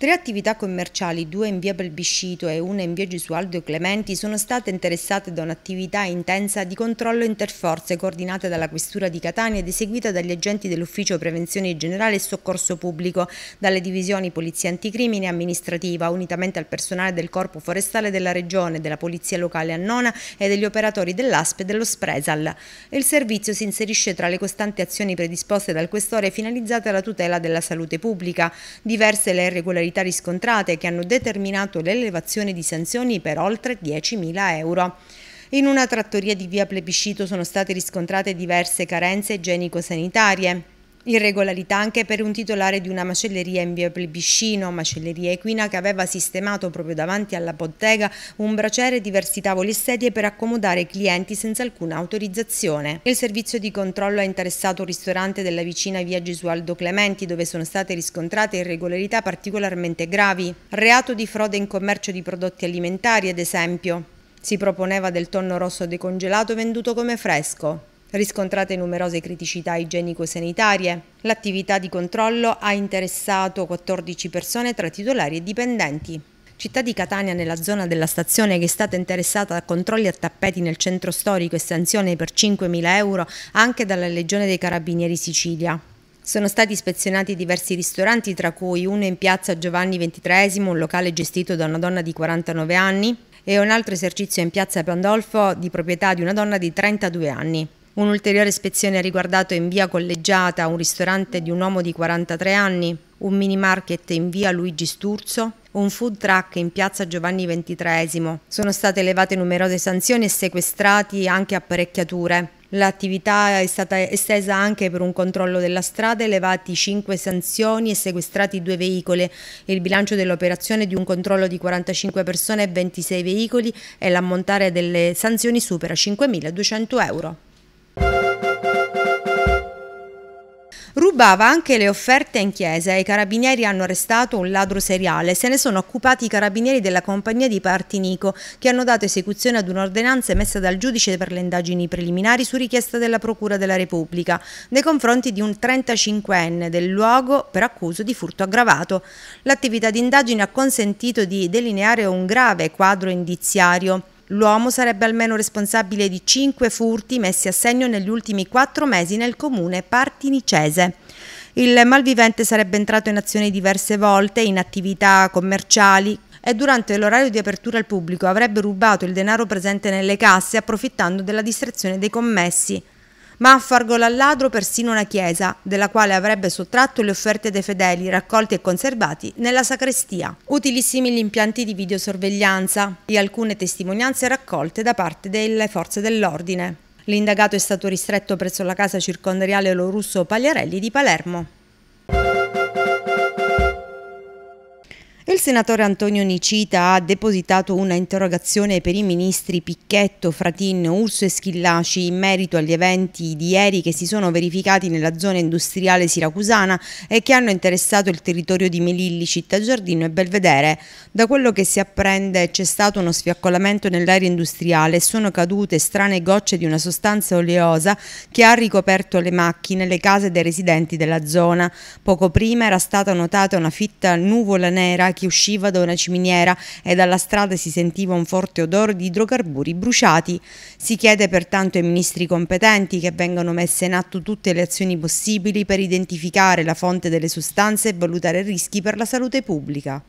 Tre attività commerciali, due in via Belbiscito e una in via Gesualdo Clementi, sono state interessate da un'attività intensa di controllo interforze coordinata dalla Questura di Catania ed eseguita dagli agenti dell'Ufficio Prevenzione Generale e Soccorso Pubblico, dalle divisioni Polizia Anticrimine e Amministrativa, unitamente al personale del Corpo Forestale della Regione, della Polizia Locale Annona e degli operatori dell'ASP e dello Spresal. Il servizio si inserisce tra le costanti azioni predisposte dal Questore finalizzate alla tutela della salute pubblica. Diverse le irregolarità irregolarità riscontrate che hanno determinato l'elevazione di sanzioni per oltre 10.000 euro. In una trattoria di via Plebiscito sono state riscontrate diverse carenze igienico-sanitarie. Irregolarità anche per un titolare di una macelleria in via Plebiscino, macelleria equina, che aveva sistemato proprio davanti alla bottega un braciere e diversi tavoli e sedie per accomodare i clienti senza alcuna autorizzazione. Il servizio di controllo ha interessato un ristorante della vicina via Gesualdo Clementi, dove sono state riscontrate irregolarità particolarmente gravi. Reato di frode in commercio di prodotti alimentari, ad esempio. Si proponeva del tonno rosso decongelato venduto come fresco. Riscontrate numerose criticità igienico-sanitarie, l'attività di controllo ha interessato 14 persone tra titolari e dipendenti. Città di Catania, nella zona della stazione che è stata interessata da controlli a tappeti nel centro storico e sanzione per 5.000 euro anche dalla Legione dei Carabinieri Sicilia. Sono stati ispezionati diversi ristoranti, tra cui uno in piazza Giovanni XXIII, un locale gestito da una donna di 49 anni, e un altro esercizio in piazza Pandolfo di proprietà di una donna di 32 anni. Un'ulteriore ispezione ha riguardato in via collegiata un ristorante di un uomo di 43 anni, un mini market in via Luigi Sturzo, un food truck in piazza Giovanni XXIII. Sono state elevate numerose sanzioni e sequestrati anche apparecchiature. L'attività è stata estesa anche per un controllo della strada, elevati 5 sanzioni e sequestrati 2 veicoli. Il bilancio dell'operazione di un controllo di 45 persone e 26 veicoli e l'ammontare delle sanzioni supera 5.200 euro. rubava anche le offerte in chiesa e i carabinieri hanno arrestato un ladro seriale. Se ne sono occupati i carabinieri della compagnia di Partinico che hanno dato esecuzione ad un'ordinanza emessa dal giudice per le indagini preliminari su richiesta della Procura della Repubblica nei confronti di un 35enne del luogo per accuso di furto aggravato. L'attività di indagine ha consentito di delineare un grave quadro indiziario. L'uomo sarebbe almeno responsabile di cinque furti messi a segno negli ultimi quattro mesi nel comune partinicese. Il malvivente sarebbe entrato in azione diverse volte in attività commerciali e durante l'orario di apertura al pubblico avrebbe rubato il denaro presente nelle casse approfittando della distrazione dei commessi. Ma affargola al ladro persino una chiesa, della quale avrebbe sottratto le offerte dei fedeli raccolti e conservati nella sacrestia. Utilissimi gli impianti di videosorveglianza e alcune testimonianze raccolte da parte delle forze dell'ordine. L'indagato è stato ristretto presso la casa circondariale Lorusso Pagliarelli di Palermo. Il senatore Antonio Nicita ha depositato una interrogazione per i ministri Picchetto, Fratin, Urso e Schillaci in merito agli eventi di ieri che si sono verificati nella zona industriale siracusana e che hanno interessato il territorio di Melilli, Città Giardino e Belvedere. Da quello che si apprende c'è stato uno sfiaccolamento nell'area industriale e sono cadute strane gocce di una sostanza oleosa che ha ricoperto le macchine e le case dei residenti della zona. Poco prima era stata notata una fitta nuvola nera che usciva da una ciminiera e dalla strada si sentiva un forte odore di idrocarburi bruciati. Si chiede pertanto ai ministri competenti che vengano messe in atto tutte le azioni possibili per identificare la fonte delle sostanze e valutare rischi per la salute pubblica.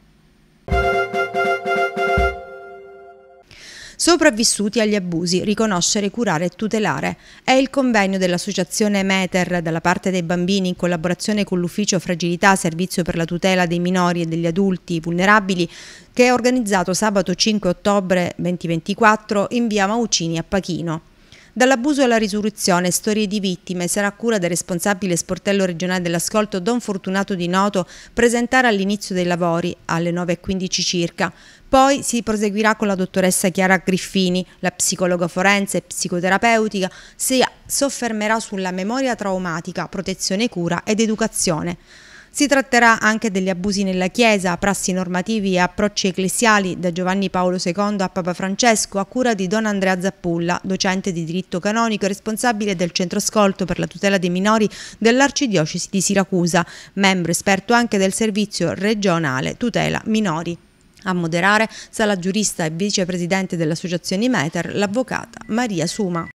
sopravvissuti agli abusi, riconoscere, curare e tutelare. È il convegno dell'associazione Meter dalla parte dei bambini in collaborazione con l'ufficio Fragilità, Servizio per la tutela dei minori e degli adulti vulnerabili che è organizzato sabato 5 ottobre 2024 in via Maucini a Pachino. Dall'abuso alla risurrezione, storie di vittime, sarà cura del responsabile sportello regionale dell'ascolto Don Fortunato di Noto presentare all'inizio dei lavori, alle 9.15 circa, poi si proseguirà con la dottoressa Chiara Griffini, la psicologa forense e psicoterapeutica, si soffermerà sulla memoria traumatica, protezione cura ed educazione. Si tratterà anche degli abusi nella Chiesa, prassi normativi e approcci ecclesiali da Giovanni Paolo II a Papa Francesco a cura di Don Andrea Zappulla, docente di diritto canonico e responsabile del Centro Ascolto per la tutela dei minori dell'Arcidiocesi di Siracusa, membro esperto anche del servizio regionale tutela minori. A moderare sarà giurista e vicepresidente dell'associazione Meter l'avvocata Maria Suma.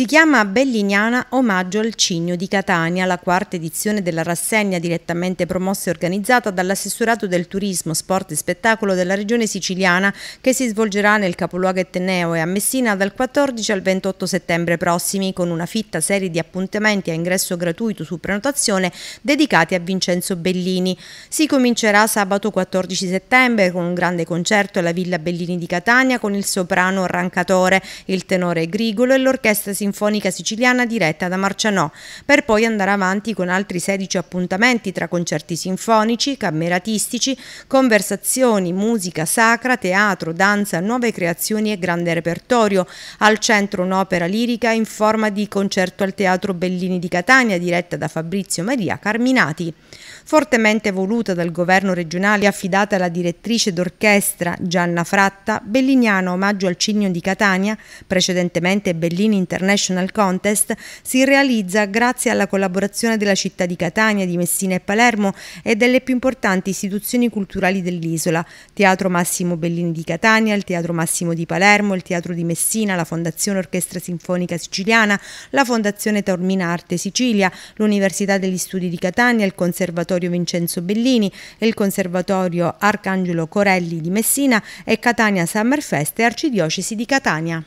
Si chiama Belliniana Omaggio al Cigno di Catania, la quarta edizione della rassegna direttamente promossa e organizzata dall'assessorato del turismo, sport e spettacolo della regione siciliana che si svolgerà nel capoluogo etneo e a Messina dal 14 al 28 settembre prossimi con una fitta serie di appuntamenti a ingresso gratuito su prenotazione dedicati a Vincenzo Bellini. Si comincerà sabato 14 settembre con un grande concerto alla Villa Bellini di Catania con il soprano Arrancatore, il tenore Grigolo e l'orchestra sinfonica Sinfonica Siciliana diretta da Marcianò, per poi andare avanti con altri 16 appuntamenti tra concerti sinfonici, cameratistici, conversazioni, musica sacra, teatro, danza, nuove creazioni e grande repertorio. Al centro un'opera lirica in forma di concerto al Teatro Bellini di Catania diretta da Fabrizio Maria Carminati. Fortemente voluta dal governo regionale e affidata alla direttrice d'orchestra Gianna Fratta, Belliniano omaggio al Cigno di Catania, precedentemente Bellini International International Contest si realizza grazie alla collaborazione della città di Catania, di Messina e Palermo e delle più importanti istituzioni culturali dell'isola, Teatro Massimo Bellini di Catania, il Teatro Massimo di Palermo, il Teatro di Messina, la Fondazione Orchestra Sinfonica Siciliana, la Fondazione Taormina Arte Sicilia, l'Università degli Studi di Catania, il Conservatorio Vincenzo Bellini e il Conservatorio Arcangelo Corelli di Messina e Catania Summerfest e Arcidiocesi di Catania.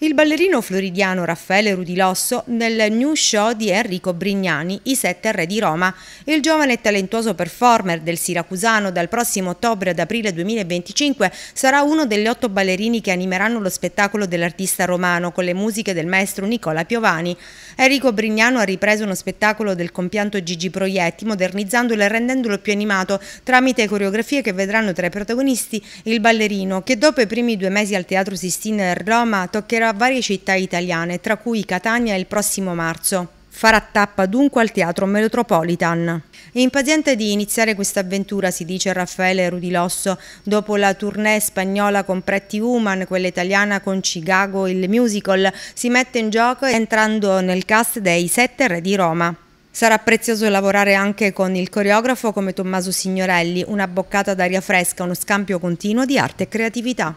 Il ballerino floridiano Raffaele Rudilosso nel new show di Enrico Brignani, I Sette Re di Roma. Il giovane e talentuoso performer del Siracusano dal prossimo ottobre ad aprile 2025 sarà uno degli otto ballerini che animeranno lo spettacolo dell'artista romano con le musiche del maestro Nicola Piovani. Enrico Brignano ha ripreso uno spettacolo del compianto Gigi Proietti, modernizzandolo e rendendolo più animato tramite coreografie che vedranno tra i protagonisti il ballerino che dopo i primi due mesi al Teatro Sistina Roma toccherà raggiungerà varie città italiane, tra cui Catania il prossimo marzo farà tappa dunque al Teatro Metropolitan. È impaziente di iniziare questa avventura, si dice Raffaele Rudilosso, dopo la tournée spagnola con Pretty Woman, quella italiana con Chicago, il musical, si mette in gioco entrando nel cast dei Sette Re di Roma. Sarà prezioso lavorare anche con il coreografo come Tommaso Signorelli, una boccata d'aria fresca, uno scambio continuo di arte e creatività.